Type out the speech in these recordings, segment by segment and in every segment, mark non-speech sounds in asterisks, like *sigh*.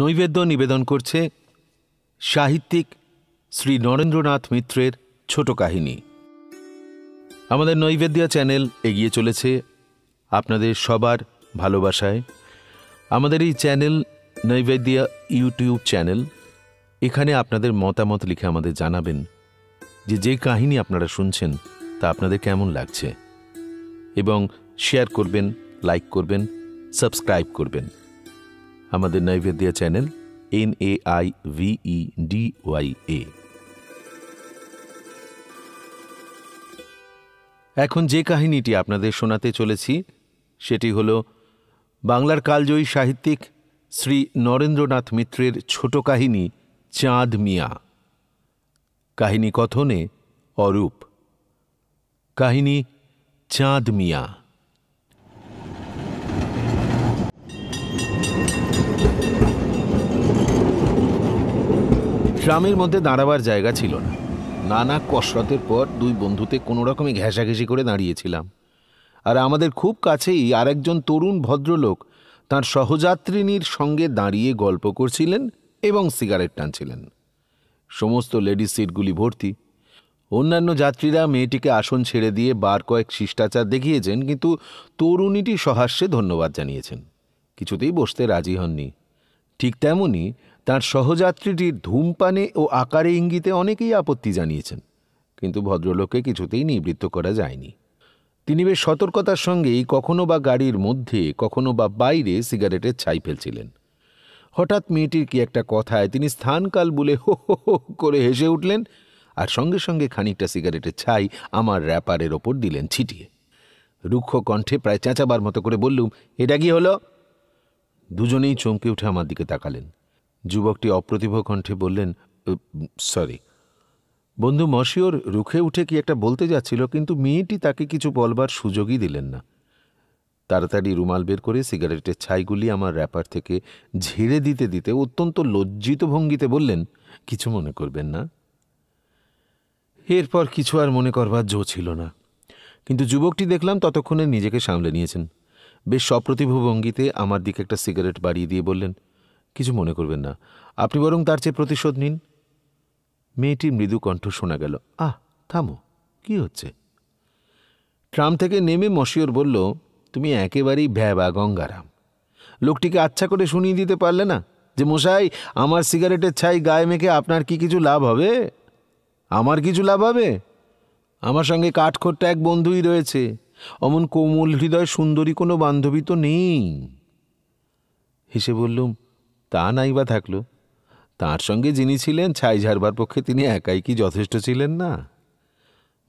নৈবেদ্য নিবেদন করছে সাহিত্যিক শ্রী নরেন্দ্রনাথ মিত্রের ছোট কাহিনী আমাদের নৈবেদ্যা চ্যানেল এগিয়ে চলেছে আপনাদের সবার ভালোবাসায় আমাদের এই চ্যানেল নৈবেদ্যা ইউটিউব চ্যানেল এখানে আপনাদের মতামত লিখে আমাদের জানাবেন যে যে কাহিনী আপনারা শুনছেন তা আপনাদের কেমন লাগছে এবং শেয়ার করবেন লাইক করবেন সাবস্ক্রাইব করবেন আমাদের Naibedya channel N A I V D Y A এখন যে কাহিনীটি আপনাদের শোনাতে চলেছি সেটি হল বাংলার কালজয়ী সাহিত্যিক শ্রী নরেন্দ্রনাথ মিত্রের ছোট কাহিনী চাঁদ মিয়া কাহিনী কথনে অরূপ কাহিনী চাঁদ মিয়া ট্রামের মধ্যে দাঁড়াবার জায়গা ছিল না নানা কসরতের পর দুই বন্ধুতে কোনো রকমই ঘেঁষাঘেঁষি করে দাঁড়িয়েছিলাম আর আমাদের খুব কাছেই আরেকজন তরুণ ভদ্রলোক তার সহযাত্রিনীর সঙ্গে দাঁড়িয়ে গল্প করছিলেন এবং সিগারেট টানছিলেন সমস্ত লেডিস সিটগুলি ভর্তি অন্যান্য যাত্রীরা মেয়েটিকে আসন ছেড়ে দিয়ে বার কয়েক শিষ্টাচার দেখিয়েছেন কিন্তু তরুণীটি সহাস্যে ধন্যবাদ জানিয়েছেন কিছুতেই বসতে রাজি হননি ঠিক তেমনই তার সহযাত্রীটির ধূমপানে ও আকারে ইঙ্গিতে অনেকেই আপত্তি জানিয়েছেন কিন্তু ভদ্রলোককে কিছুতেই নিবৃত্ত করা যায়নি তিনি বেশ সতর্কতার সঙ্গেই কখনো বা গাড়ির মধ্যে কখনো বা বাইরে সিগারেটের ছাই ফেলছিলেন হঠাৎ মেয়েটির কি একটা কথায় তিনি স্থানকাল বলে হো হো করে হেসে উঠলেন আর সঙ্গে সঙ্গে খানিকটা সিগারেটের ছাই আমার র্যাপারের ওপর দিলেন ছিটিয়ে রুক্ষ কণ্ঠে প্রায় চেঁচাবার মতো করে বললুম এটা কি হলো দুজনেই চমকে উঠে আমার দিকে তাকালেন যুবকটি অপ্রতিভ কণ্ঠে বললেন সরি বন্ধু মশিওর রুখে উঠে কি একটা বলতে যাচ্ছিল কিন্তু মেয়েটি তাকে কিছু বলবার সুযোগই দিলেন না তাড়াতাড়ি রুমাল বের করে সিগারেটের ছাইগুলি আমার র্যাপার থেকে ঝেড়ে দিতে দিতে অত্যন্ত লজ্জিত ভঙ্গিতে বললেন কিছু মনে করবেন না এরপর কিছু আর মনে করবার জো ছিল না কিন্তু যুবকটি দেখলাম ততক্ষণে নিজেকে সামলে নিয়েছেন বেশ সপ্রতিভ ভঙ্গিতে আমার দিকে একটা সিগারেট বাড়িয়ে দিয়ে বললেন কিছু মনে করবেন না আপনি বরং তার চেয়ে প্রতিশোধ নিন মেয়েটির মৃদু কণ্ঠ শোনা গেল আহ থামো কি হচ্ছে ট্রাম থেকে নেমে মশিওর বলল তুমি একেবারেই ভ্যাবা গঙ্গারাম লোকটিকে আচ্ছা করে শুনিয়ে দিতে পারলে না যে মশাই আমার সিগারেটের ছাই গায়ে মেখে আপনার কি কিছু লাভ হবে আমার কিছু লাভ হবে আমার সঙ্গে কাঠখোট্টা এক বন্ধুই রয়েছে অমন কোমল হৃদয় সুন্দরী কোনো বান্ধবী তো নেই হেসে বললুম তা নাই বা থাকলো তাঁর সঙ্গে যিনি ছিলেন ছাই ঝাড়বার পক্ষে তিনি একাই কি যথেষ্ট ছিলেন না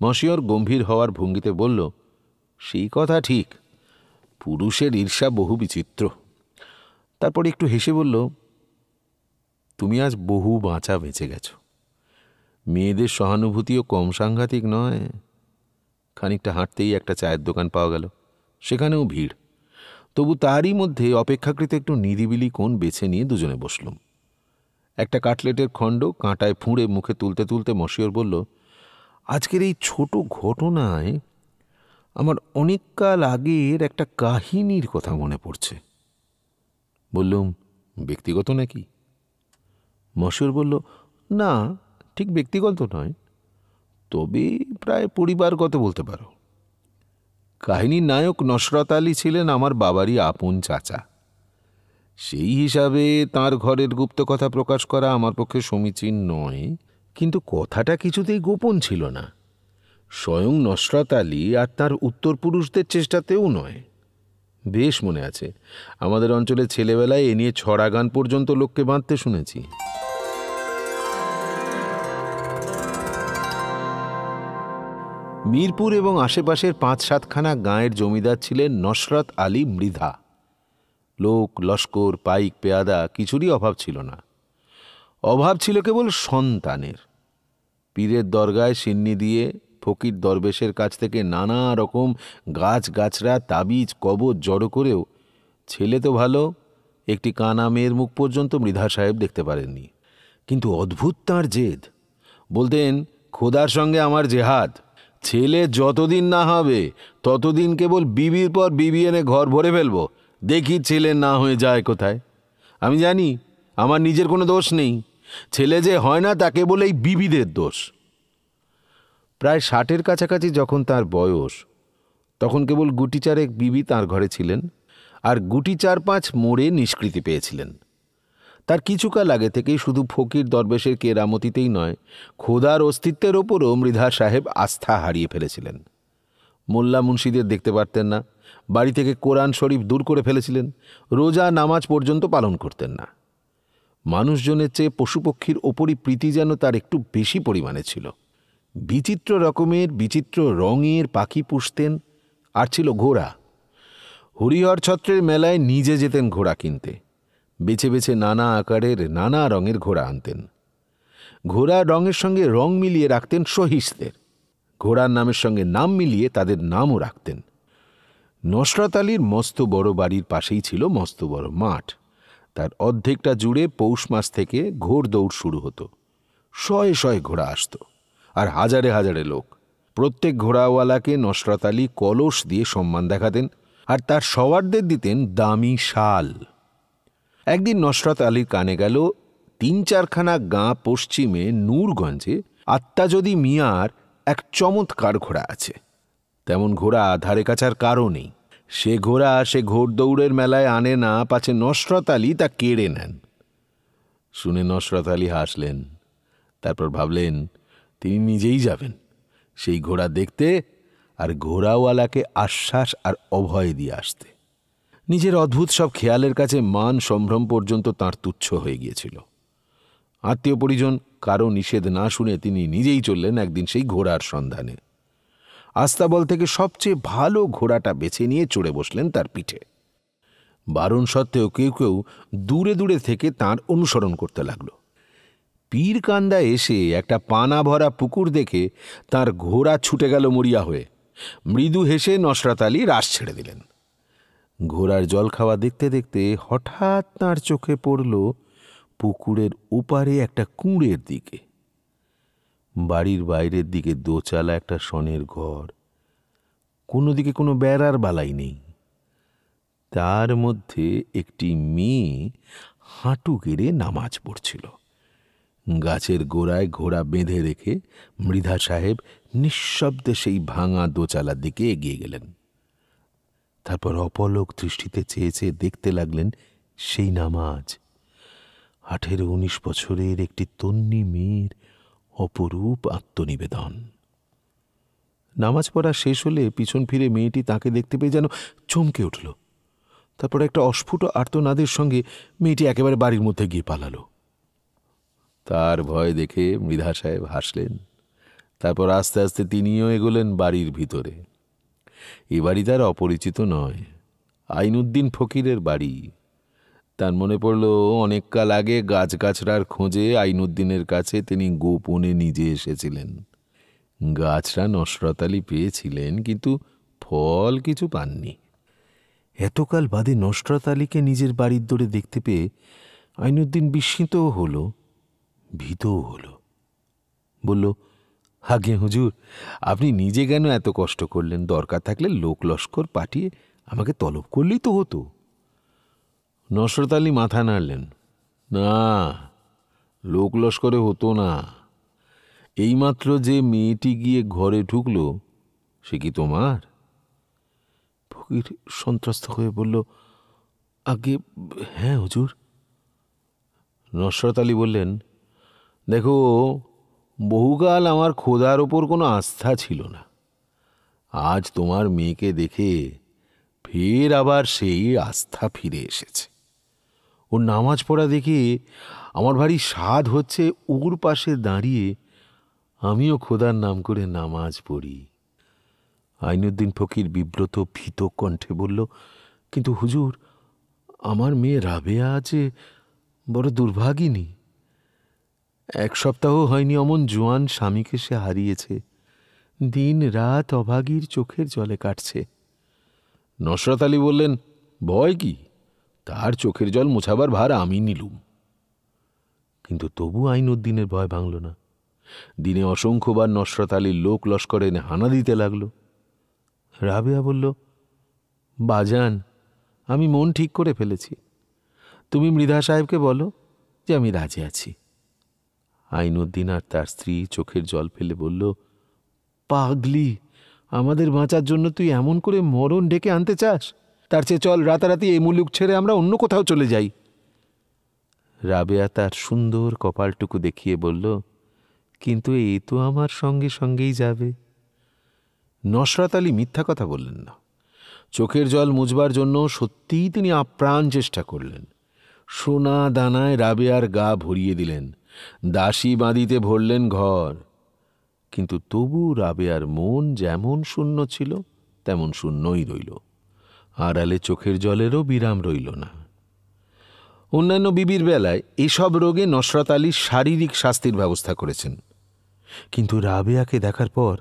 মশিয়র গম্ভীর হওয়ার ভঙ্গিতে বলল সেই কথা ঠিক পুরুষের ঈর্ষা বহু বিচিত্র তারপর একটু হেসে বলল তুমি আজ বহু বাঁচা বেঁচে গেছ মেয়েদের সহানুভূতিও কম সাংঘাতিক নয় খানিকটা হাঁটতেই একটা চায়ের দোকান পাওয়া গেল সেখানেও ভিড় তবু তারই মধ্যে অপেক্ষাকৃত একটু নিরিবিলি কোণ বেছে নিয়ে দুজনে বসলুম একটা কাটলেটের খণ্ড কাঁটায় ফুঁড়ে মুখে তুলতে তুলতে মশিয়র বলল আজকের এই ছোট ঘটনায় আমার অনেককাল আগের একটা কাহিনীর কথা মনে পড়ছে বললুম ব্যক্তিগত নাকি মশিয়র বলল না ঠিক ব্যক্তিগত নয় তবে প্রায় পরিবারগত বলতে পারো কাহিনীর নায়ক নসরত আলী ছিলেন আমার বাবারই আপন চাচা সেই হিসাবে তার ঘরের গুপ্ত কথা প্রকাশ করা আমার পক্ষে সমীচীন নয় কিন্তু কথাটা কিছুতেই গোপন ছিল না স্বয়ং নসরত আলী আর তার উত্তরপুরুষদের চেষ্টাতেও নয় বেশ মনে আছে আমাদের অঞ্চলে ছেলেবেলায় এ নিয়ে ছড়া গান পর্যন্ত লোককে বাঁধতে শুনেছি মিরপুর এবং আশেপাশের পাঁচ সাতখানা গাঁয়ের জমিদার ছিলেন নসরত আলী মৃধা লোক লস্কর পাইক পেয়াদা কিছুরই অভাব ছিল না অভাব ছিল কেবল সন্তানের পীরের দরগায় সিন্নি দিয়ে ফকির দরবেশের কাছ থেকে নানা রকম গাছ গাছরা তাবিজ কবজ জড়ো করেও ছেলে তো ভালো একটি কানা মেয়ের মুখ পর্যন্ত মৃধা সাহেব দেখতে পারেননি কিন্তু অদ্ভুত তাঁর জেদ বলতেন খোদার সঙ্গে আমার জেহাদ ছেলে যতদিন না হবে ততদিন কেবল বিবির পর বিবি এনে ঘর ভরে ফেলবো দেখি ছেলে না হয়ে যায় কোথায় আমি জানি আমার নিজের কোনো দোষ নেই ছেলে যে হয় না তাকে বলে এই বিবিদের দোষ প্রায় ষাটের কাছাকাছি যখন তার বয়স তখন কেবল গুটি চারেক বিবি তার ঘরে ছিলেন আর গুটি চার পাঁচ মোড়ে নিষ্কৃতি পেয়েছিলেন তার কিছুকাল আগে থেকেই শুধু ফকির দরবেশের কেরামতিতেই নয় খোদার অস্তিত্বের ওপরও মৃধা সাহেব আস্থা হারিয়ে ফেলেছিলেন মোল্লা মুন্সিদের দেখতে পারতেন না বাড়ি থেকে কোরআন শরীফ দূর করে ফেলেছিলেন রোজা নামাজ পর্যন্ত পালন করতেন না মানুষজনের চেয়ে পশুপক্ষীর ওপরই প্রীতি যেন তার একটু বেশি পরিমাণে ছিল বিচিত্র রকমের বিচিত্র রঙের পাখি পুষতেন আর ছিল ঘোড়া হরিহর ছত্রের মেলায় নিজে যেতেন ঘোড়া কিনতে বেছে বেছে নানা আকারের নানা রঙের ঘোড়া আনতেন ঘোড়া রঙের সঙ্গে রং মিলিয়ে রাখতেন সহিসদের ঘোড়ার নামের সঙ্গে নাম মিলিয়ে তাদের নামও রাখতেন নসরাত আলীর মস্ত বড় বাড়ির পাশেই ছিল মস্ত বড় মাঠ তার অর্ধেকটা জুড়ে পৌষ মাস থেকে ঘোর দৌড় শুরু হতো শয়ে শয়ে ঘোড়া আসত আর হাজারে হাজারে লোক প্রত্যেক ঘোড়াওয়ালাকে নসরাত আলী কলস দিয়ে সম্মান দেখাতেন আর তার সওয়ারদের দিতেন দামি শাল একদিন নসরত আলীর কানে গেল তিন চারখানা গাঁ পশ্চিমে নূরগঞ্জে আত্মা যদি মিয়ার এক চমৎকার ঘোড়া আছে তেমন ঘোড়া ধারে কাছার কারও নেই সে ঘোড়া সে ঘোড় দৌড়ের মেলায় আনে না পাছে নসরত আলী তা কেড়ে নেন শুনে নসরত আলী হাসলেন তারপর ভাবলেন তিনি নিজেই যাবেন সেই ঘোড়া দেখতে আর ঘোড়াওয়ালাকে আশ্বাস আর অভয় দিয়ে আসতে নিজের অদ্ভুত সব খেয়ালের কাছে মান সম্ভ্রম পর্যন্ত তাঁর তুচ্ছ হয়ে গিয়েছিল আত্মীয় পরিজন কারো নিষেধ না শুনে তিনি নিজেই চললেন একদিন সেই ঘোড়ার সন্ধানে আস্তাবল থেকে সবচেয়ে ভালো ঘোড়াটা বেছে নিয়ে চড়ে বসলেন তার পিঠে বারণ সত্ত্বেও কেউ কেউ দূরে দূরে থেকে তার অনুসরণ করতে লাগল পীর কান্দা এসে একটা পানা ভরা পুকুর দেখে তার ঘোড়া ছুটে গেল মরিয়া হয়ে মৃদু হেসে নসরাত আলী রাস ছেড়ে দিলেন ঘোড়ার জল খাওয়া দেখতে দেখতে হঠাৎ তাঁর চোখে পড়ল পুকুরের ওপারে একটা কুঁড়ের দিকে বাড়ির বাইরের দিকে দোচালা একটা সনের ঘর কোনো দিকে কোনো বেড়ার বালাই নেই তার মধ্যে একটি মেয়ে হাঁটু গেড়ে নামাজ পড়ছিল গাছের গোড়ায় ঘোড়া বেঁধে রেখে মৃধা সাহেব নিঃশব্দে সেই ভাঙা দোচালার দিকে এগিয়ে গেলেন তারপর অপলক দৃষ্টিতে চেয়ে চেয়ে দেখতে লাগলেন সেই নামাজ আঠেরো উনিশ বছরের একটি তন্নি মেয়ের অপরূপ আত্মনিবেদন নামাজ পড়া শেষ হলে পিছন ফিরে মেয়েটি তাকে দেখতে পেয়ে যেন চমকে উঠল তারপর একটা অস্ফুট আর্তনাদের সঙ্গে মেয়েটি একেবারে বাড়ির মধ্যে গিয়ে পালালো তার ভয় দেখে মৃধা সাহেব হাসলেন তারপর আস্তে আস্তে তিনিও এগোলেন বাড়ির ভিতরে এ বাড়ি তার অপরিচিত নয় আইনুদ্দিন ফকিরের বাড়ি তার মনে পড়ল অনেককাল আগে গাছ গাছড়ার খোঁজে আইনুদ্দিনের কাছে তিনি গোপনে নিজে এসেছিলেন গাছরা নসরতালি পেয়েছিলেন কিন্তু ফল কিছু পাননি এতকাল বাদে নসরতালিকে নিজের বাড়ির দরে দেখতে পেয়ে আইনুদ্দিন বিস্মিতও হল ভীতও হল বলল আগে হুজুর আপনি নিজে কেন এত কষ্ট করলেন দরকার থাকলে লোক লস্কর পাঠিয়ে আমাকে তলব করলেই তো হতো নসরত আলী মাথা নাড়লেন না লোক লস্করে হতো না এইমাত্র যে মেয়েটি গিয়ে ঘরে ঢুকল সে কি তোমার ফকির সন্ত্রস্ত হয়ে বলল আগে হ্যাঁ হুজুর নসরত আলী বললেন দেখো বহুকাল আমার খোদার ওপর কোনো আস্থা ছিল না আজ তোমার মেয়েকে দেখে ফের আবার সেই আস্থা ফিরে এসেছে ওর নামাজ পড়া দেখে আমার ভারী স্বাদ হচ্ছে ওর পাশে দাঁড়িয়ে আমিও খোদার নাম করে নামাজ পড়ি আইনুদ্দিন ফকির বিব্রত ভীত কণ্ঠে বলল কিন্তু হুজুর আমার মেয়ে রাবেয়া আছে বড় দুর্ভাগিনী এক সপ্তাহ হয়নি অমন জোয়ান স্বামীকে সে হারিয়েছে দিন রাত অভাগীর চোখের জলে কাটছে নসরাত আলী বললেন ভয় কি তার চোখের জল মোছাবার ভার আমি নিলুম কিন্তু তবু উদ্দিনের ভয় ভাঙল না দিনে অসংখ্যবার নসরাত আলীর লোক লস্কর এনে হানা দিতে লাগল রাবেয়া বলল বাজান আমি মন ঠিক করে ফেলেছি তুমি মৃধা সাহেবকে বলো যে আমি রাজি আছি আইনুদ্দিন আর তার স্ত্রী চোখের জল ফেলে বলল পাগলি আমাদের বাঁচার জন্য তুই এমন করে মরণ ডেকে আনতে চাস তার চেয়ে চল রাতারাতি এই মুলুক ছেড়ে আমরা অন্য কোথাও চলে যাই রাবেয়া তার সুন্দর কপালটুকু দেখিয়ে বলল কিন্তু এই তো আমার সঙ্গে সঙ্গেই যাবে নসরাত আলী মিথ্যা কথা বললেন না চোখের জল মুজবার জন্য সত্যিই তিনি আপ্রাণ চেষ্টা করলেন সোনা দানায় রাবেয়ার গা ভরিয়ে দিলেন দাসী বাঁধিতে ভরলেন ঘর কিন্তু তবু রাবেয়ার মন যেমন শূন্য ছিল তেমন শূন্যই রইল আড়ালে চোখের জলেরও বিরাম রইল না অন্যান্য বিবির বেলায় এসব রোগে নসরত আলী শারীরিক শাস্তির ব্যবস্থা করেছেন কিন্তু রাবেয়াকে দেখার পর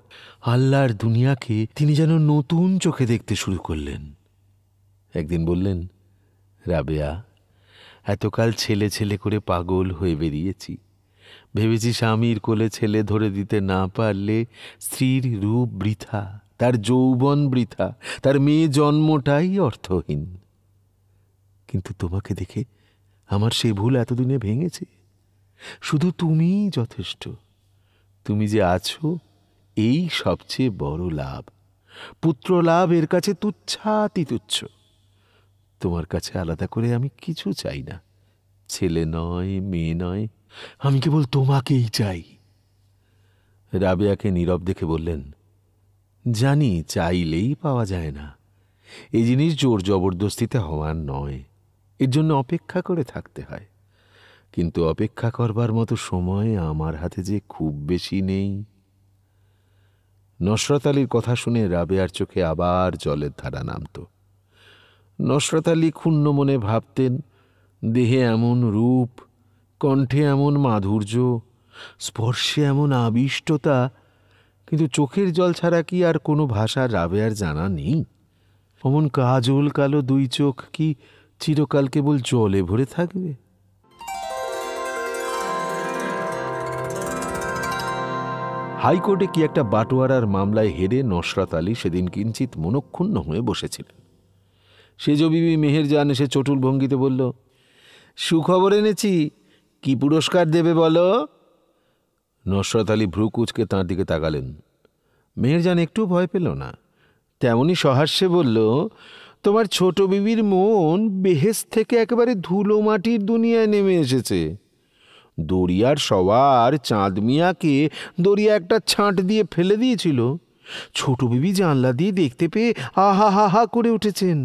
আল্লাহর দুনিয়াকে তিনি যেন নতুন চোখে দেখতে শুরু করলেন একদিন বললেন রাবেয়া এতকাল ছেলে ছেলে করে পাগল হয়ে বেরিয়েছি ভেবেছি স্বামীর কোলে ছেলে ধরে দিতে না পারলে স্ত্রীর রূপ বৃথা তার যৌবন বৃথা তার মেয়ে জন্মটাই অর্থহীন কিন্তু তোমাকে দেখে আমার সে ভুল এতদিনে ভেঙেছে শুধু তুমিই যথেষ্ট তুমি যে আছো এই সবচেয়ে বড় লাভ পুত্র লাভ এর কাছে তুচ্ছাতি তুচ্ছ তোমার কাছে আলাদা করে আমি কিছু চাই না ছেলে নয় মেয়ে নয় আমি কেবল তোমাকেই চাই রাবেয়াকে নীরব দেখে বললেন জানি চাইলেই পাওয়া যায় না এই জিনিস জোর জবরদস্তিতে হওয়ার নয় এর জন্য অপেক্ষা করে থাকতে হয় কিন্তু অপেক্ষা করবার মতো সময় আমার হাতে যে খুব বেশি নেই নসরত আলীর কথা শুনে রাবেয়ার চোখে আবার জলের ধারা নামতো নসরাত আলী ক্ষুণ্ণ মনে ভাবতেন দেহে এমন রূপ কণ্ঠে এমন মাধুর্য স্পর্শে এমন আবিষ্টতা কিন্তু চোখের জল ছাড়া কি আর কোনো ভাষা রাবেয়ার জানা নেই অমন কাজল কালো দুই চোখ কি চিরকাল কেবল জলে ভরে থাকবে হাইকোর্টে কি একটা বাটোয়ারার মামলায় হেরে নসরাত আলী সেদিন কিঞ্চিত মনক্ষুণ্ণ হয়ে বসেছিলেন সেজ বিবি মেহেরজান এসে চটুল ভঙ্গিতে বলল সুখবর এনেছি কি পুরস্কার দেবে বলো নসরত আলী ভ্রু কুচকে তাঁর দিকে তাকালেন মেহেরজান একটু ভয় পেল না তেমনই সহাস্যে বলল তোমার ছোট বিবির মন বেহেস থেকে একেবারে ধুলো মাটির দুনিয়ায় নেমে এসেছে দরিয়ার সবার চাঁদ মিয়াকে দরিয়া একটা ছাঁট দিয়ে ফেলে দিয়েছিল ছোট বিবি জানলা দিয়ে দেখতে পেয়ে আহা হা হা করে উঠেছেন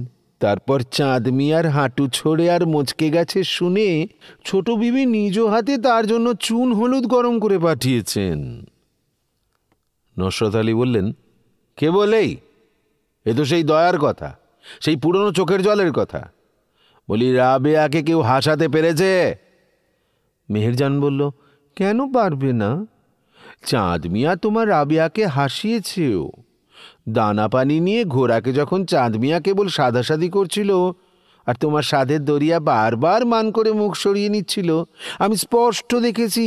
তারপর চাঁদ মিয়ার হাঁটু ছড়ে আর মচকে গেছে শুনে ছোট বিবি নিজ হাতে তার জন্য চুন হলুদ গরম করে পাঠিয়েছেন নসরত আলী বললেন কে বলেই এ তো সেই দয়ার কথা সেই পুরনো চোখের জলের কথা বলি রাবেয়াকে কেউ হাসাতে পেরেছে মেহেরজান বলল কেন পারবে না চাঁদ মিয়া তোমার রাবিয়াকে হাসিয়েছেও দানা পানি নিয়ে ঘোড়াকে যখন চাঁদ মিয়া কেবল সাদাসাদি করছিল আর তোমার সাধের দরিয়া বারবার মান করে মুখ সরিয়ে নিচ্ছিল আমি স্পষ্ট দেখেছি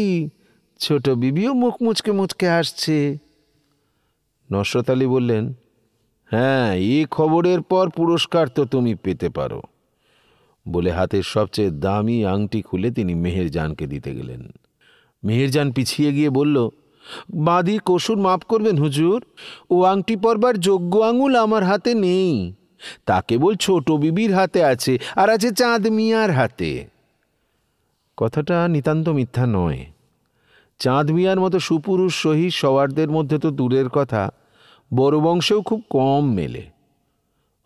ছোট বিবিও মুখ মুচকে মুচকে আসছে নশরত আলী বললেন হ্যাঁ এই খবরের পর পুরস্কার তো তুমি পেতে পারো বলে হাতের সবচেয়ে দামি আংটি খুলে তিনি মেহেরজানকে দিতে গেলেন মেহেরজান পিছিয়ে গিয়ে বলল বাঁধি কসুর মাপ করবেন হুজুর ও আংটি পরবার যোগ্য আঙুল আমার হাতে নেই তা কেবল ছোট বিবির হাতে আছে আর আছে চাঁদ মিয়ার হাতে কথাটা নিতান্ত মিথ্যা নয় চাঁদ মিয়ার মতো সুপুরুষ সহিত সওয়ারদের মধ্যে তো দূরের কথা বড় বংশেও খুব কম মেলে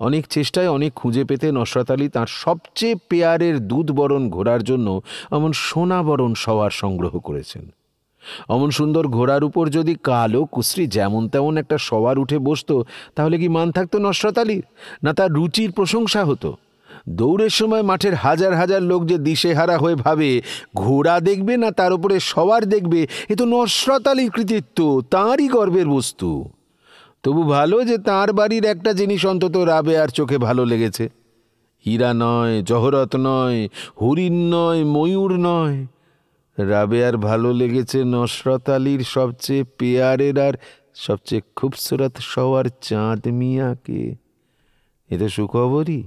অনেক চেষ্টায় অনেক খুঁজে পেতে নসরাত আলী তাঁর সবচেয়ে পেয়ারের দুধ বরণ ঘোরার জন্য এমন সোনাবরণ সওয়ার সংগ্রহ করেছেন অমন সুন্দর ঘোড়ার উপর যদি কালো কুশ্রী যেমন তেমন একটা সবার উঠে বসতো তাহলে কি মান থাকতো নসরত আলীর না তার রুচির প্রশংসা হতো দৌড়ের সময় মাঠের হাজার হাজার লোক যে দিশেহারা হয়ে ভাবে ঘোড়া দেখবে না তার উপরে সবার দেখবে এ তো নসরত আলীর কৃতিত্ব তাঁরই গর্বের বস্তু তবু ভালো যে তার বাড়ির একটা জিনিস অন্তত রাবে আর চোখে ভালো লেগেছে হীরা নয় জহরত নয় হরিণ নয় ময়ূর নয় রাবেয়ার ভালো লেগেছে নসরত আলীর সবচেয়ে পেয়ারের আর সবচেয়ে খুবসুরত সওয়ার চাঁদ মিয়াকে এ তো সুখবরই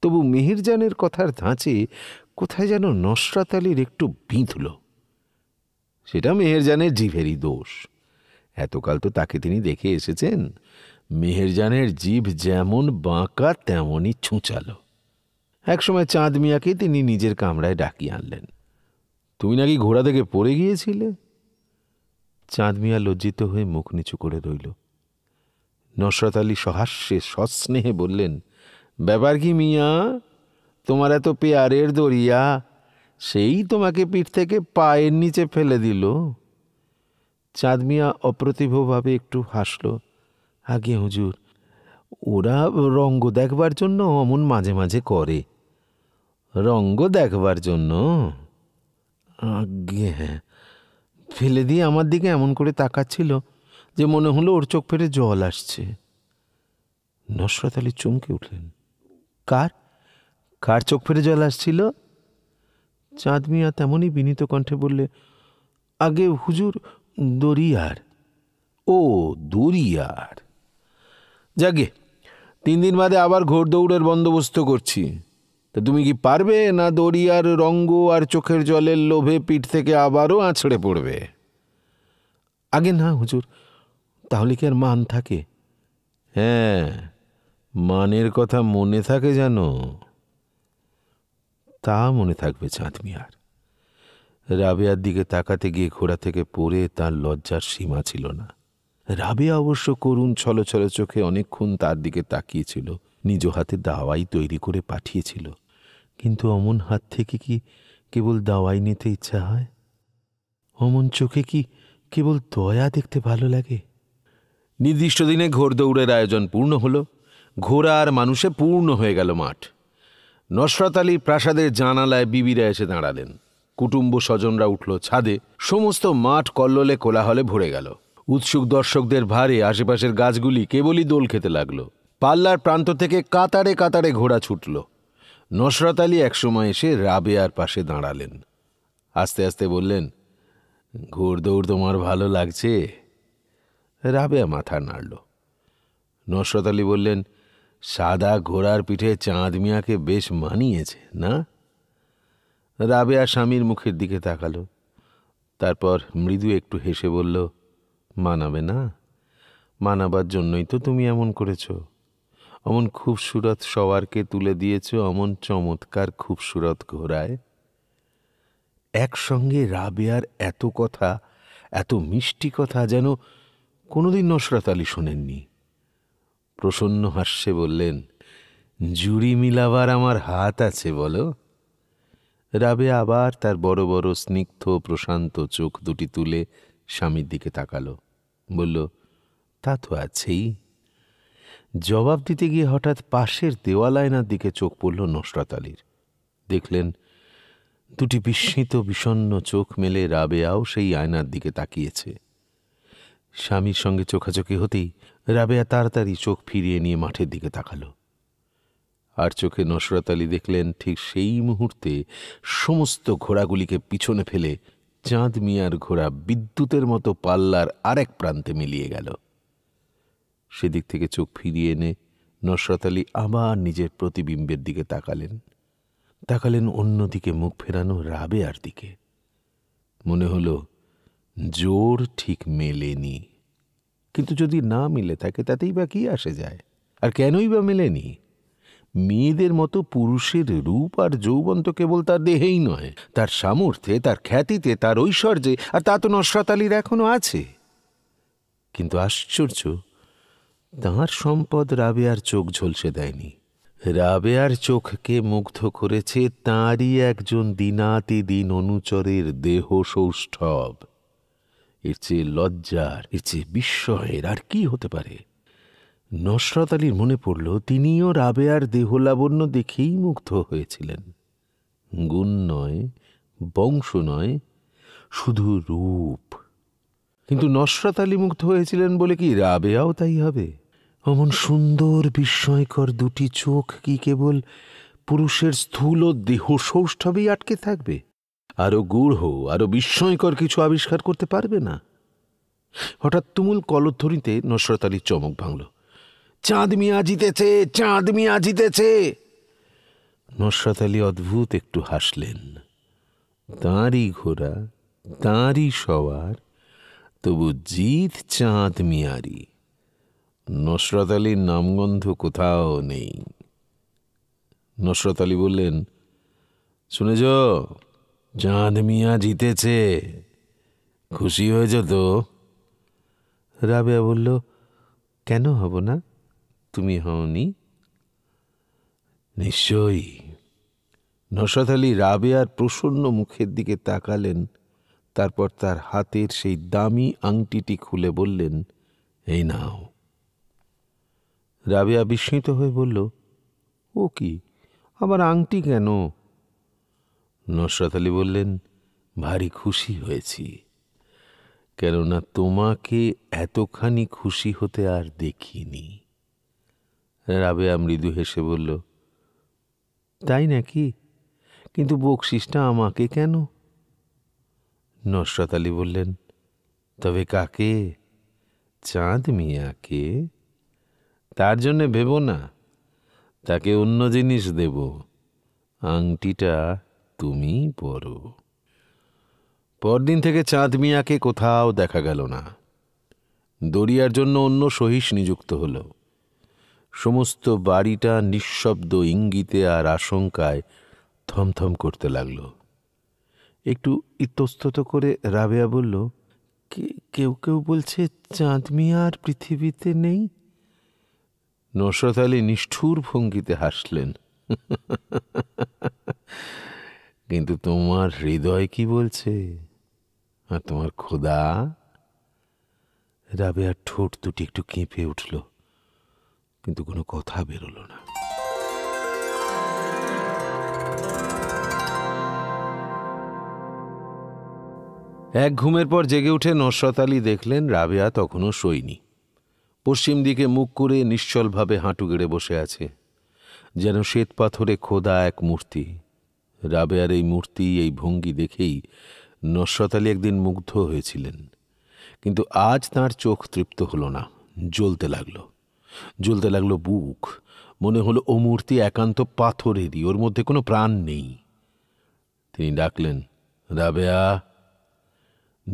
তবু মিহিরজানের কথার ধাঁচে কোথায় যেন নসরত আলীর একটু বিঁধল সেটা মেহেরজানের জিভেরই দোষ এতকাল তো তাকে তিনি দেখে এসেছেন মেহেরজানের জিভ যেমন বাঁকা তেমনই ছুঁচালো একসময় চাঁদ মিয়াকে তিনি নিজের কামরায় ডাকিয়ে আনলেন তুমি নাকি ঘোড়া থেকে পড়ে গিয়েছিলে চাঁদমিয়া লজ্জিত হয়ে মুখ নিচু করে রইল নসরত আলী সহাস্যে সস্নেহে বললেন ব্যাপার কি মিয়া তোমার এত পেয়ারের দরিয়া সেই তোমাকে পিঠ থেকে পায়ের নিচে ফেলে দিল চাঁদমিয়া অপ্রতিভভাবে একটু হাসল আগে হুজুর ওরা রঙ্গ দেখবার জন্য অমন মাঝে মাঝে করে রঙ্গ দেখবার জন্য আজ্ঞে হ্যাঁ ফেলে দিয়ে আমার দিকে এমন করে তাকাচ্ছিল যে মনে হলো ওর চোখ ফেটে জল আসছে নসরত আলী চমকে উঠলেন কার কার চোখ ফেটে জল আসছিল চাঁদ মিয়া তেমনই বিনীত কণ্ঠে বললে আগে হুজুর দরিয়ার ও দরিয়ার যাগে তিন দিন বাদে আবার দৌড়ের বন্দোবস্ত করছি তা তুমি কি পারবে না দরিয়ার রঙ্গ আর চোখের জলের লোভে পিঠ থেকে আবারও আছড়ে পড়বে আগে না হুজুর তাহলে কি আর মান থাকে হ্যাঁ মানের কথা মনে থাকে যেন তা মনে থাকবে চাঁদমিয়ার রাবেয়ার দিকে তাকাতে গিয়ে ঘোড়া থেকে পড়ে তার লজ্জার সীমা ছিল না রাবেয়া অবশ্য করুণ ছলছল চোখে অনেকক্ষণ তার দিকে তাকিয়েছিল নিজ হাতে দাওয়াই তৈরি করে পাঠিয়েছিল কিন্তু অমন হাত থেকে কি কেবল দাওয়াই নিতে ইচ্ছা হয় অমন চোখে কি কেবল দয়া দেখতে ভালো লাগে নির্দিষ্ট দিনে ঘোর দৌড়ের আয়োজন পূর্ণ হলো ঘোড়া আর মানুষে পূর্ণ হয়ে গেল মাঠ নসরত আলী প্রাসাদের জানালায় বিবিরা এসে দাঁড়ালেন কুটুম্ব স্বজনরা উঠল ছাদে সমস্ত মাঠ কল্লোলে কোলাহলে ভরে গেল উৎসুক দর্শকদের ভারে আশেপাশের গাছগুলি কেবলই দোল খেতে লাগল পাল্লার প্রান্ত থেকে কাতারে কাতারে ঘোড়া ছুটল নসরত আলী একসময় এসে রাবেয়ার পাশে দাঁড়ালেন আস্তে আস্তে বললেন ঘুরদৌড় তোমার ভালো লাগছে রাবেয়া মাথা নাড়ল নসরত আলী বললেন সাদা ঘোড়ার পিঠে চাঁদ মিয়াকে বেশ মানিয়েছে না রাবেয়া স্বামীর মুখের দিকে তাকালো তারপর মৃদু একটু হেসে বলল মানাবে না মানাবার জন্যই তো তুমি এমন করেছো অমন খুবসুরত সওয়ারকে তুলে দিয়েছ অমন চমৎকার খুবসুরত ঘোড়ায় একসঙ্গে রাবেয়ার এত কথা এত মিষ্টি কথা যেন কোনোদিন নসরাত আলী শোনেননি প্রসন্ন হাস্যে বললেন জুড়ি মিলাবার আমার হাত আছে বলো রাবে আবার তার বড় বড় স্নিগ্ধ প্রশান্ত চোখ দুটি তুলে স্বামীর দিকে তাকালো বলল তা তো আছেই জবাব দিতে গিয়ে হঠাৎ পাশের দেওয়ালায়নার দিকে চোখ পড়ল নসরাত আলীর দেখলেন দুটি বিস্মিত বিষণ্ন চোখ মেলে রাবেয়াও সেই আয়নার দিকে তাকিয়েছে স্বামীর সঙ্গে চোখাচোখি হতেই রাবেয়া তাড়াতাড়ি চোখ ফিরিয়ে নিয়ে মাঠের দিকে তাকাল আর চোখে নসরত আলী দেখলেন ঠিক সেই মুহূর্তে সমস্ত ঘোড়াগুলিকে পিছনে ফেলে চাঁদ মিয়ার ঘোড়া বিদ্যুতের মতো পাল্লার আরেক প্রান্তে মিলিয়ে গেল সেদিক থেকে চোখ ফিরিয়ে এনে নসরত আলী আবার নিজের প্রতিবিম্বের দিকে তাকালেন তাকালেন অন্যদিকে মুখ ফেরানো রাবেয়ার দিকে মনে হল জোর ঠিক মেলেনি কিন্তু যদি না মিলে থাকে তাতেই বা কি আসে যায় আর কেনই বা মেলেনি মেয়েদের মতো পুরুষের রূপ আর যৌবন তো কেবল তার দেহেই নয় তার সামর্থ্যে তার খ্যাতিতে তার ঐশ্বর্যে আর তা তো নসরাত আলীর এখনও আছে কিন্তু আশ্চর্য তাঁর সম্পদ রাবেয়ার চোখ ঝলসে দেয়নি রাবেয়ার চোখকে মুগ্ধ করেছে তাঁরই একজন দিনাতি দিন অনুচরের দেহ সৌষ্ঠব এর চেয়ে লজ্জার এর চেয়ে বিস্ময়ের আর কি হতে পারে নসরত আলীর মনে পড়ল তিনিও রাবেয়ার দেহলাবণ্য দেখেই মুগ্ধ হয়েছিলেন গুণ নয় বংশ নয় শুধু রূপ কিন্তু নসরাত আলী মুগ্ধ হয়েছিলেন বলে কি রাবেয়াও তাই হবে অমন সুন্দর বিস্ময়কর দুটি চোখ কি কেবল পুরুষের স্থূল দেহ সৌষ্ঠবেই আটকে থাকবে আরও গূঢ় আরও বিস্ময়কর কিছু আবিষ্কার করতে পারবে না হঠাৎ তুমুল কলধ্বনিতে নসরত আলীর চমক ভাঙল চাঁদ মিয়া জিতেছে চাঁদ মিয়া জিতেছে নসরত আলী অদ্ভুত একটু হাসলেন তাঁরই ঘোড়া তাঁরই সওয়ার তবু জিত চাঁদ মিয়ারি নসরত আলীর নামগন্ধ কোথাও নেই নসরত আলী বললেন শুনেছ চাঁদ মিয়া জিতেছে খুশি হয়েছ তো রাবেয়া বলল কেন হব না তুমি হওনি নিশ্চয়ই নসরত আলী রাবেয়ার প্রসন্ন মুখের দিকে তাকালেন তারপর তার হাতের সেই দামি আংটিটি খুলে বললেন এই নাও রাবে বিস্মিত হয়ে বলল ও কি আবার আংটি কেন নসরত আলী বললেন ভারী খুশি হয়েছি কেননা তোমাকে এতখানি খুশি হতে আর দেখিনি রাবেয়া মৃদু হেসে বলল তাই নাকি কিন্তু বকশিসটা আমাকে কেন নসরত আলী বললেন তবে কাকে চাঁদ মিয়াকে তার জন্যে ভেব না তাকে অন্য জিনিস দেব আংটিটা তুমি পরো পরদিন থেকে চাঁদ মিয়াকে কোথাও দেখা গেল না দরিয়ার জন্য অন্য সহিষ নিযুক্ত হল সমস্ত বাড়িটা নিঃশব্দ ইঙ্গিতে আর আশঙ্কায় থমথম করতে লাগলো একটু ইতস্তত করে রাবেয়া বলল কেউ কেউ বলছে চাঁদ মিয়া আর পৃথিবীতে নেই নসরত আলী নিষ্ঠুর ভঙ্গিতে হাসলেন *laughs* কিন্তু তোমার হৃদয় কি বলছে আর তোমার খোদা রাবেয়ার ঠোঁট দুটি একটু কেঁপে উঠল কিন্তু কোনো কথা বেরোলো না এক ঘুমের পর জেগে উঠে নসরত আলী দেখলেন রাবেয়া তখনও শোয়নি পশ্চিম দিকে মুখ করে নিশ্চলভাবে হাঁটু গেড়ে বসে আছে যেন শ্বেত পাথরে খোদা এক মূর্তি রাবেয়ার এই মূর্তি এই ভঙ্গি দেখেই নসরত আলী একদিন মুগ্ধ হয়েছিলেন কিন্তু আজ তার চোখ তৃপ্ত হল না জ্বলতে লাগল জ্বলতে লাগল বুক মনে হলো ও মূর্তি একান্ত পাথরেরই ওর মধ্যে কোনো প্রাণ নেই তিনি ডাকলেন রাবেয়া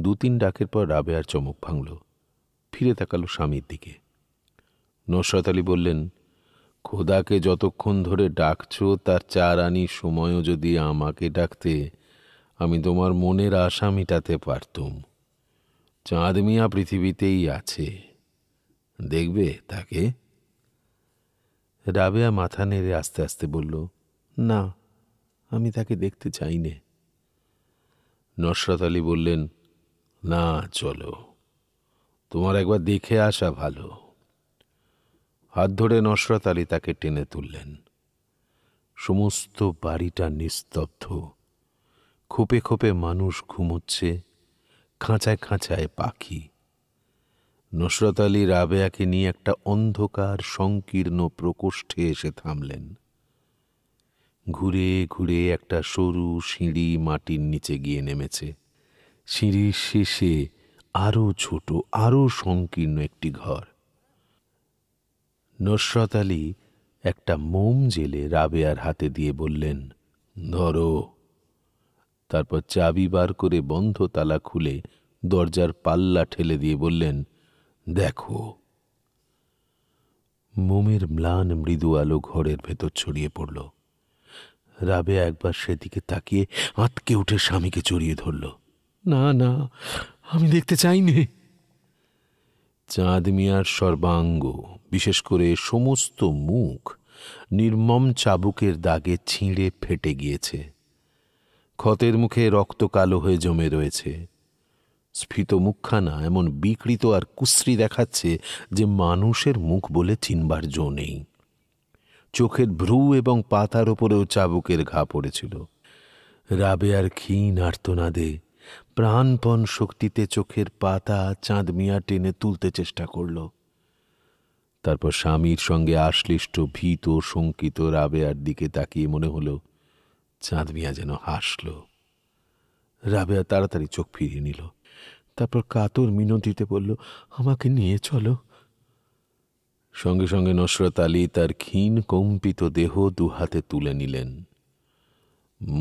দু তিন ডাকের পর রাবেয়ার চমক ভাঙল ফিরে তাকালো স্বামীর দিকে নসরত আলী বললেন খোদাকে যতক্ষণ ধরে ডাকছ তার চার আনি সময়ও যদি আমাকে ডাকতে আমি তোমার মনের আশা মেটাতে পারতুম চাঁদ মিয়া পৃথিবীতেই আছে দেখবে তাকে রাবেয়া মাথা নেড়ে আস্তে আস্তে বলল না আমি তাকে দেখতে চাই নে নসরত আলী বললেন না চলো তোমার একবার দেখে আসা ভালো হাত ধরে নসরত আলী তাকে টেনে তুললেন সমস্ত বাড়িটা নিস্তব্ধ খোপে খোপে মানুষ ঘুমোচ্ছে খাঁচায় খাঁচায় পাখি নসরত আলী রাবেয়াকে নিয়ে একটা অন্ধকার সংকীর্ণ প্রকোষ্ঠে এসে থামলেন ঘুরে ঘুরে একটা সরু সিঁড়ি মাটির নিচে গিয়ে নেমেছে সিঁড়ির শেষে আরও ছোট আরও সংকীর্ণ একটি ঘর নসরত আলী একটা মোম জেলে রাবেয়ার হাতে দিয়ে বললেন ধরো তারপর চাবি বার করে বন্ধ তালা খুলে দরজার পাল্লা ঠেলে দিয়ে বললেন দেখো মোমের ম্লান মৃদু আলো ঘরের ভেতর ছড়িয়ে পড়ল রাবে একবার সেদিকে তাকিয়ে আঁতকে উঠে স্বামীকে চড়িয়ে ধরল না না আমি দেখতে চাইনি চাঁদ মিয়ার সর্বাঙ্গ বিশেষ করে সমস্ত মুখ নির্মম চাবুকের দাগে ছিঁড়ে ফেটে গিয়েছে ক্ষতের মুখে রক্ত কালো হয়ে জমে রয়েছে স্ফীত মুখখানা এমন বিকৃত আর কুশ্রি দেখাচ্ছে যে মানুষের মুখ বলে চিনবার জো নেই চোখের ভ্রু এবং পাতার ওপরেও চাবুকের ঘা পড়েছিল রাবে আর ক্ষীণ আর্তনাদে প্রাণপণ শক্তিতে চোখের পাতা চাঁদ মিয়া টেনে তুলতে চেষ্টা করল তারপর স্বামীর সঙ্গে আশ্লিষ্ট ভীত শঙ্কিত রাবেয়ার দিকে তাকিয়ে মনে হল চাঁদ মিয়া যেন হাসল রাবেয়া তাড়াতাড়ি চোখ ফিরিয়ে নিল তারপর কাতর মিনতিতে বলল আমাকে নিয়ে চলো সঙ্গে সঙ্গে নসরত আলী তার ক্ষীণ কম্পিত দেহ দু হাতে তুলে নিলেন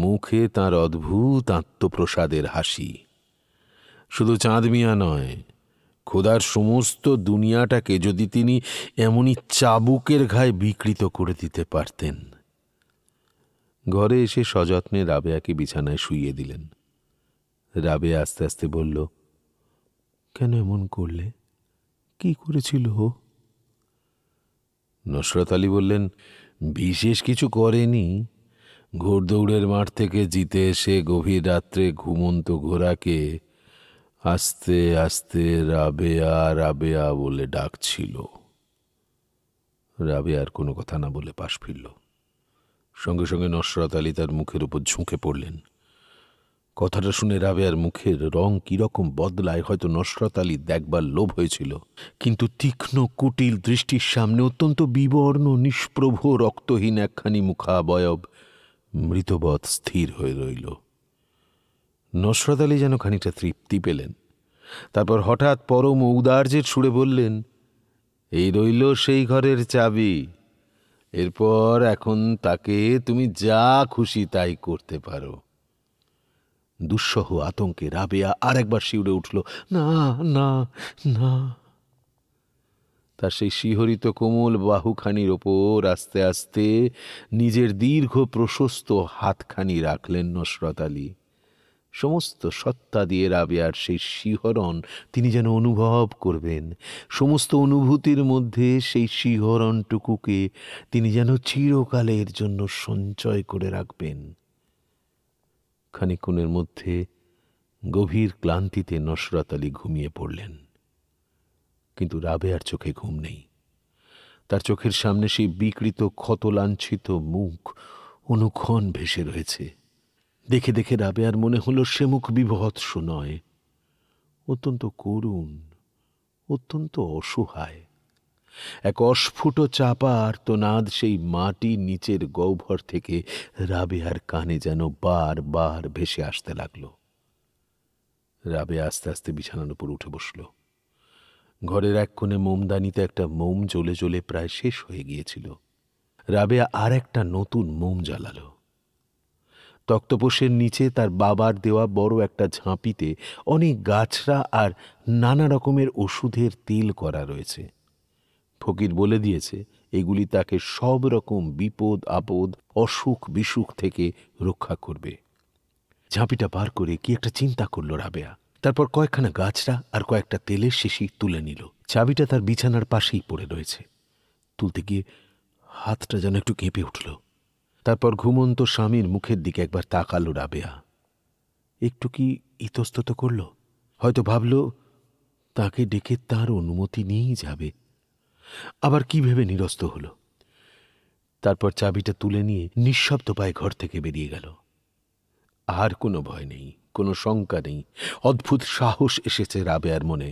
মুখে তার অদ্ভুত আত্মপ্রসাদের হাসি শুধু চাঁদ মিয়া নয় খোদার সমস্ত দুনিয়াটাকে যদি তিনি এমনই চাবুকের ঘায়ে বিকৃত করে দিতে পারতেন ঘরে এসে সযত্নে রাবেয়াকে বিছানায় শুইয়ে দিলেন রাবে আস্তে আস্তে বলল কেন এমন করলে কি করেছিল হো নসরত আলী বললেন বিশেষ কিছু করেনি ঘোড়দৌড়ের মাঠ থেকে জিতে এসে গভীর রাত্রে ঘুমন্ত ঘোড়াকে আস্তে আস্তে রাবেয়া রাবেয়া বলে ডাকছিল রাবে আর কোনো কথা না বলে পাশ ফিরল সঙ্গে সঙ্গে নসরত আলী তার মুখের উপর ঝুঁকে পড়লেন কথাটা শুনে রাবেয়ার মুখের রং কীরকম বদলায় হয়তো নসরত আলী দেখবার লোভ হয়েছিল কিন্তু তীক্ষ্ণ কুটিল দৃষ্টির সামনে অত্যন্ত বিবর্ণ নিষ্প্রভ রক্তহীন একখানি মুখাবয়ব মৃতবধ স্থির হয়ে রইল নসরত আলী যেন খানিকটা তৃপ্তি পেলেন তারপর হঠাৎ পরম উদার্যের সুরে বললেন এই রইল সেই ঘরের চাবি এরপর এখন তাকে তুমি যা খুশি তাই করতে পারো দুঃসহ আতঙ্কে রাবেয়া আর একবার শিউড়ে উঠল না না না তার সেই শিহরিত কোমল বাহুখানির ওপর আস্তে আস্তে নিজের দীর্ঘ প্রশস্ত হাতখানি রাখলেন নসরত আলী সমস্ত সত্তা দিয়ে রাবিয়ার সেই শিহরণ তিনি যেন অনুভব করবেন সমস্ত অনুভূতির মধ্যে সেই শিহরণটুকুকে তিনি যেন চিরকালের জন্য সঞ্চয় করে রাখবেন খানিক্ষণের মধ্যে গভীর ক্লান্তিতে নসরাত আলী ঘুমিয়ে পড়লেন কিন্তু রাবেয়ার চোখে ঘুম নেই তার চোখের সামনে সেই বিকৃত ক্ষত লাঞ্ছিত মুখ অনুক্ষণ ভেসে রয়েছে দেখে দেখে রাবেয়ার মনে হল সে মুখ বিভৎস নয় অত্যন্ত করুণ অত্যন্ত অসহায় এক অস্ফুট চাপা আর্তনাদ সেই মাটির নিচের গহ্বর থেকে রাবেয়ার কানে যেন বার বার ভেসে আসতে লাগল রাবে আস্তে আস্তে বিছানার উপর উঠে বসল ঘরের এক কোণে মোমদানিতে একটা মোম জ্বলে জ্বলে প্রায় শেষ হয়ে গিয়েছিল রাবেয়া আর একটা নতুন মোম জ্বালালো তক্তপোষের নিচে তার বাবার দেওয়া বড় একটা ঝাঁপিতে অনেক গাছরা আর নানা রকমের ওষুধের তেল করা রয়েছে ফকির বলে দিয়েছে এগুলি তাকে সব রকম বিপদ আপদ অসুখ বিসুখ থেকে রক্ষা করবে ঝাঁপিটা পার করে কি একটা চিন্তা করলো রাবেয়া তারপর কয়েকখানা গাছরা আর কয়েকটা তেলের শিশি তুলে নিল চাবিটা তার বিছানার পাশেই পড়ে রয়েছে তুলতে গিয়ে হাতটা যেন একটু কেঁপে উঠল তারপর ঘুমন্ত স্বামীর মুখের দিকে একবার তাকালো রাবেয়া একটু কি ইতস্তত করল হয়তো ভাবল তাকে ডেকে তার অনুমতি নিয়েই যাবে আবার কি ভেবে নিরস্ত হল তারপর চাবিটা তুলে নিয়ে নিঃশব্দ পায়ে ঘর থেকে বেরিয়ে গেল আর কোনো ভয় নেই কোনো শঙ্কা নেই অদ্ভুত সাহস এসেছে রাবেয়ার মনে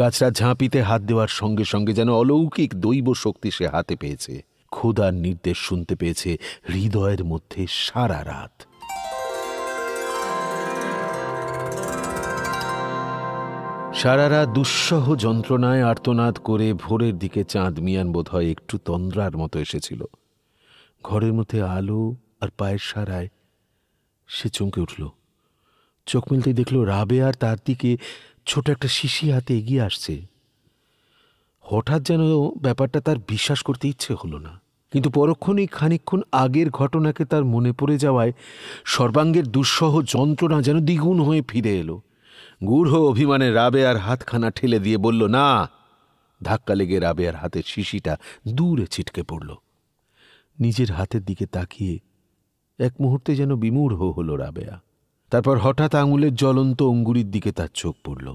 গাছরা ঝাঁপিতে হাত দেওয়ার সঙ্গে সঙ্গে যেন অলৌকিক দৈব শক্তি সে হাতে পেয়েছে খোদার নির্দেশ শুনতে পেয়েছে হৃদয়ের মধ্যে সারা রাত সারারা দুঃসহ যন্ত্রণায় আর্তনাদ করে ভোরের দিকে চাঁদ মিয়ান বোধহয় একটু তন্দ্রার মতো এসেছিল ঘরের মধ্যে আলো আর পায়ের সারায় সে চমকে উঠল চোখ মিলতেই দেখল রাবে আর তার দিকে ছোট একটা শিশি হাতে এগিয়ে আসছে হঠাৎ যেন ব্যাপারটা তার বিশ্বাস করতে ইচ্ছে হলো না কিন্তু পরক্ষণেই খানিক্ষণ আগের ঘটনাকে তার মনে পড়ে যাওয়ায় সর্বাঙ্গের দুঃসহ যন্ত্রণা যেন দ্বিগুণ হয়ে ফিরে এলো গূঢ় অভিমানে রাবে আর হাতখানা ঠেলে দিয়ে বলল না ধাক্কা লেগে রাবে আর হাতের শিশিটা দূরে ছিটকে পড়ল নিজের হাতের দিকে তাকিয়ে এক মুহূর্তে যেন বিমূঢ় হল রাবেয়া তারপর হঠাৎ আঙুলের জ্বলন্ত অঙ্গুরির দিকে তার চোখ পড়ল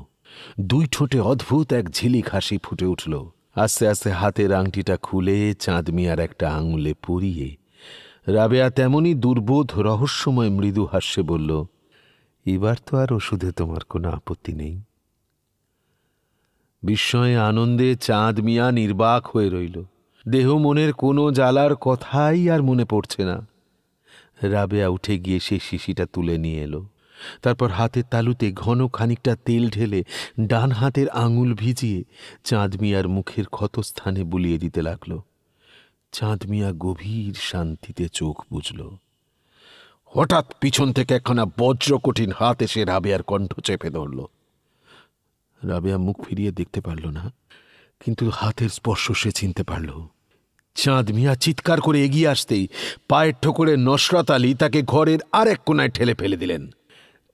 দুই ঠোঁটে অদ্ভুত এক ঝিলিক হাসি ফুটে উঠল আস্তে আস্তে হাতের আংটিটা খুলে চাঁদ মিয়ার একটা আঙুলে পরিয়ে রাবেয়া তেমনই দুর্বোধ রহস্যময় মৃদু হাস্যে বলল এবার তো আর ওষুধে তোমার কোনো আপত্তি নেই বিস্ময়ে আনন্দে চাঁদ মিয়া নির্বাক হয়ে রইল দেহ মনের কোনো জ্বালার কথাই আর মনে পড়ছে না রাবেয়া উঠে গিয়ে সে শিশিটা তুলে নিয়ে এলো তারপর হাতের তালুতে ঘন খানিকটা তেল ঢেলে ডান হাতের আঙুল ভিজিয়ে চাঁদ মিয়ার মুখের ক্ষতস্থানে বুলিয়ে দিতে লাগল চাঁদ মিয়া গভীর শান্তিতে চোখ বুঝল হঠাৎ পিছন থেকে একখানা বজ্র কঠিন হাত এসে রাবেয়ার কণ্ঠ চেপে ধরল রাবেয়া মুখ ফিরিয়ে দেখতে পারল না কিন্তু হাতের স্পর্শ সে চিনতে পারল চাঁদ মিয়া চিৎকার করে এগিয়ে আসতেই পায়ের ঠোকরে নসরত আলী তাকে ঘরের আরেক কোনায় ঠেলে ফেলে দিলেন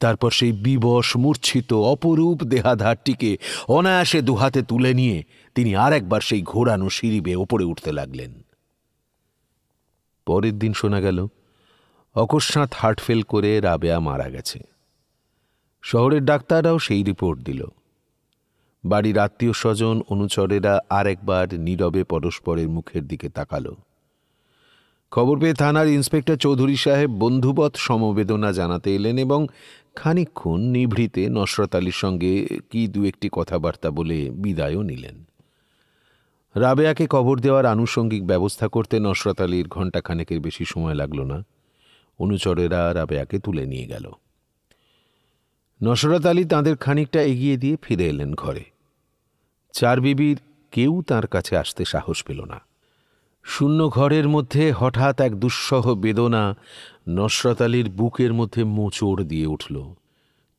তারপর সেই বিবশ মূর্ছিত অপরূপ দেহাধারটিকে অনায়াসে দুহাতে তুলে নিয়ে তিনি আর একবার সেই ঘোরানো সিঁড়ি বেয়ে ওপরে উঠতে লাগলেন পরের দিন শোনা গেল অকস্মাৎ হার্টফেল করে রাবেয়া মারা গেছে শহরের ডাক্তাররাও সেই রিপোর্ট দিল বাড়ির আত্মীয় স্বজন অনুচরেরা আরেকবার নীরবে পরস্পরের মুখের দিকে তাকালো খবর পেয়ে থানার ইন্সপেক্টর চৌধুরী সাহেব বন্ধুবৎ সমবেদনা জানাতে এলেন এবং খানিক্ষণ নিভৃতে নসরত আলীর সঙ্গে কি দু একটি কথাবার্তা বলে বিদায়ও নিলেন রাবেয়াকে কবর দেওয়ার আনুষঙ্গিক ব্যবস্থা করতে নসরত আলীর ঘণ্টাখানেকের বেশি সময় লাগল না অনুচরেরা রাবেয়াকে তুলে নিয়ে গেল নসরত আলী তাঁদের খানিকটা এগিয়ে দিয়ে ফিরে এলেন ঘরে চার বিবির কেউ তার কাছে আসতে সাহস পেল না শূন্য ঘরের মধ্যে হঠাৎ এক দুঃসহ বেদনা নসরাত আলীর বুকের মধ্যে মোচড় দিয়ে উঠল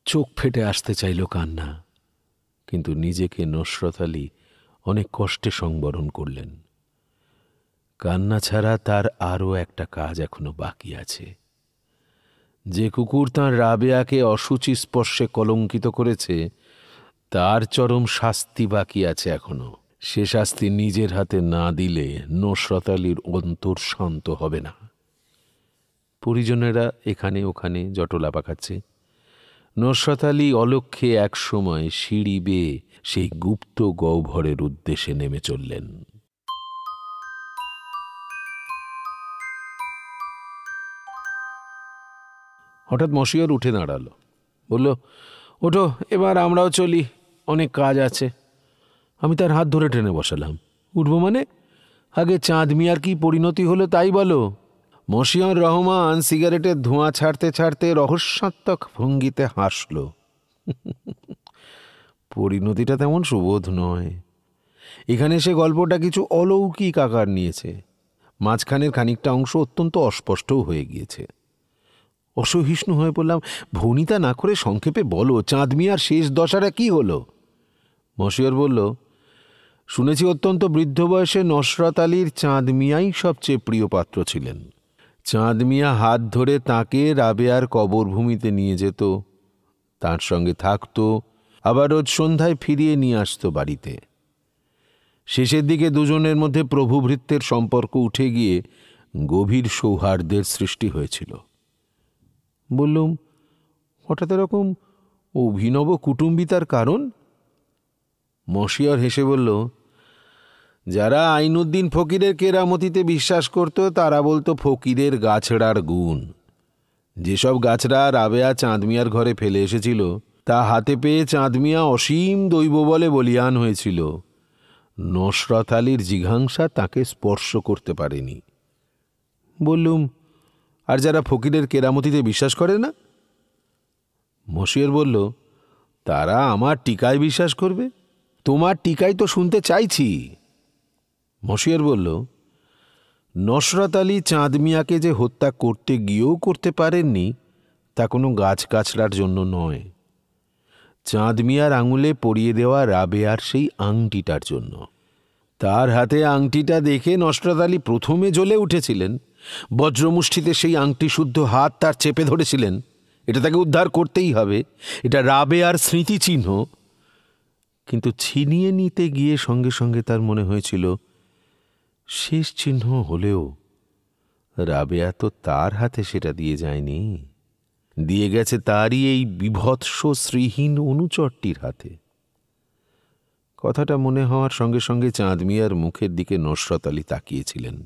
চোখ ফেটে আসতে চাইল কান্না কিন্তু নিজেকে নসরত আলী অনেক কষ্টে সংবরণ করলেন কান্না ছাড়া তার আরও একটা কাজ এখনো বাকি আছে যে কুকুর তাঁর রাবেয়াকে অসুচি স্পর্শে কলঙ্কিত করেছে তার চরম শাস্তি বাকি আছে এখনো সে শাস্তি নিজের হাতে না দিলে নসরত আলীর অন্তর শান্ত হবে না পরিজনেরা এখানে ওখানে জটলা পাকাচ্ছে নসরত আলী অলক্ষ্যে একসময় সিঁড়ি বেয়ে সেই গুপ্ত গহ্বরের উদ্দেশ্যে নেমে চললেন হঠাৎ মশিয়র উঠে দাঁড়ালো বলল ওঠো এবার আমরাও চলি অনেক কাজ আছে আমি তার হাত ধরে টেনে বসালাম উঠবো মানে আগে চাঁদ মিয়ার কি পরিণতি হলো তাই বলো মশিয়র রহমান সিগারেটের ধোঁয়া ছাড়তে ছাড়তে রহস্যাত্মক ভঙ্গিতে হাসল পরিণতিটা তেমন সুবোধ নয় এখানে সে গল্পটা কিছু অলৌকিক আকার নিয়েছে মাঝখানের খানিকটা অংশ অত্যন্ত অস্পষ্টও হয়ে গিয়েছে অসহিষ্ণু হয়ে পড়লাম ভনিতা না করে সংক্ষেপে বলো চাঁদ মিয়ার শেষ দশাটা কি হলো মশিয়র বলল শুনেছি অত্যন্ত বৃদ্ধ বয়সে নসরত আলীর চাঁদ মিয়াই সবচেয়ে প্রিয় পাত্র ছিলেন চাঁদ মিয়া হাত ধরে তাকে রাবেয়ার কবরভূমিতে নিয়ে যেত তার সঙ্গে থাকত আবার রোজ সন্ধ্যায় ফিরিয়ে নিয়ে আসত বাড়িতে শেষের দিকে দুজনের মধ্যে প্রভুভৃত্তের সম্পর্ক উঠে গিয়ে গভীর সৌহার্দ্যের সৃষ্টি হয়েছিল বললুম হঠাৎ এরকম অভিনব কুটুম্বিতার কারণ মশিয়ার হেসে বলল যারা আইনুদ্দিন ফকিরের কেরামতিতে বিশ্বাস করত তারা বলতো ফকিরের গাছড়ার গুণ যেসব গাছড়া রাবেয়া চাঁদমিয়ার ঘরে ফেলে এসেছিল তা হাতে পেয়ে চাঁদমিয়া অসীম দৈব বলে বলিয়ান হয়েছিল নসরত আলীর জিঘাংসা তাকে স্পর্শ করতে পারেনি বললুম আর যারা ফকিরের কেরামতিতে বিশ্বাস করে না মশিয়ার বলল তারা আমার টিকায় বিশ্বাস করবে তোমার টিকাই তো শুনতে চাইছি মশিয়ার বলল নসরত আলী চাঁদ মিয়াকে যে হত্যা করতে গিয়েও করতে পারেননি তা কোনো গাছ জন্য নয় চাঁদ মিয়ার আঙুলে পরিয়ে দেওয়া রাবেয়ার সেই আংটিটার জন্য তার হাতে আংটিটা দেখে নসরত আলী প্রথমে জ্বলে উঠেছিলেন বজ্রমুষ্ঠিতে সেই আংটি শুদ্ধ হাত তার চেপে ধরেছিলেন এটা তাকে উদ্ধার করতেই হবে এটা রাবেয়ার স্মৃতিচিহ্ন কিন্তু ছিনিয়ে নিতে গিয়ে সঙ্গে সঙ্গে তার মনে হয়েছিল শেষ চিহ্ন হলেও রাবেয়া তো তার হাতে সেটা দিয়ে যায়নি দিয়ে গেছে তারই এই বিভৎস শ্রীহীন অনুচরটির হাতে কথাটা মনে হওয়ার সঙ্গে সঙ্গে চাঁদ মিয়ার মুখের দিকে নসরত আলী তাকিয়েছিলেন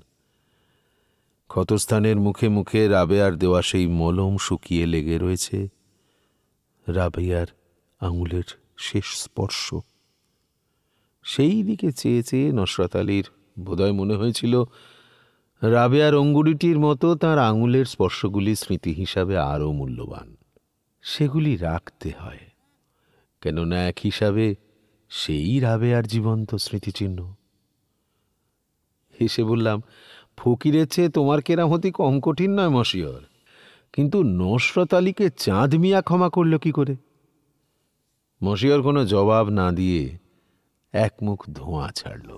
ক্ষতস্থানের মুখে মুখে রাবেয়ার দেওয়া সেই মলম শুকিয়ে লেগে রয়েছে রাবেয়ার আঙুলের শেষ স্পর্শ সেই দিকে চেয়ে চেয়ে নসরত আলীর বোধহয় মনে হয়েছিল রাবেয়ার অঙ্গুরিটির মতো তার আঙুলের স্পর্শগুলি স্মৃতি হিসাবে আরও মূল্যবান সেগুলি রাখতে হয় কেননা এক হিসাবে সেই রাবেয়ার জীবন্ত স্মৃতিচিহ্ন হেসে বললাম ফকিরের চেয়ে তোমার কেরামতি কম কঠিন নয় মশিয়র কিন্তু নসরত আলীকে চাঁদ মিয়া ক্ষমা করল কি করে মশিয়র কোনো জবাব না দিয়ে একমুখ ধোঁয়া ছাড়ল